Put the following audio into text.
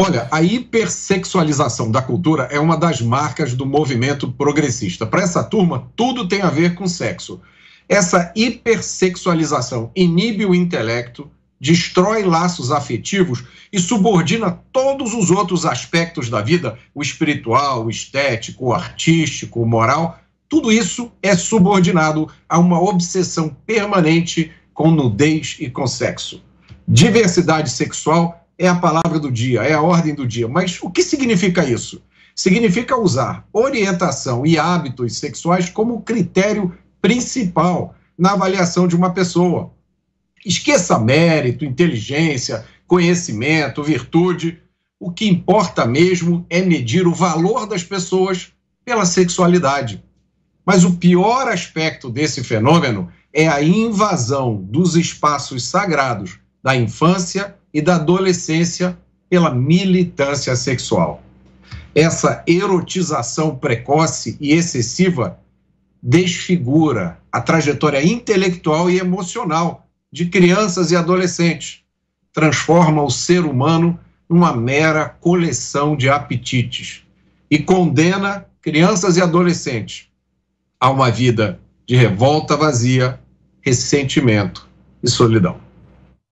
Olha, a hipersexualização da cultura é uma das marcas do movimento progressista. Para essa turma, tudo tem a ver com sexo. Essa hipersexualização inibe o intelecto, destrói laços afetivos e subordina todos os outros aspectos da vida, o espiritual, o estético, o artístico, o moral. Tudo isso é subordinado a uma obsessão permanente com nudez e com sexo. Diversidade sexual é a palavra do dia, é a ordem do dia. Mas o que significa isso? Significa usar orientação e hábitos sexuais como critério principal na avaliação de uma pessoa. Esqueça mérito, inteligência, conhecimento, virtude. O que importa mesmo é medir o valor das pessoas pela sexualidade. Mas o pior aspecto desse fenômeno é a invasão dos espaços sagrados da infância e da adolescência pela militância sexual. Essa erotização precoce e excessiva desfigura a trajetória intelectual e emocional de crianças e adolescentes, transforma o ser humano numa mera coleção de apetites e condena crianças e adolescentes a uma vida de revolta vazia, ressentimento e solidão.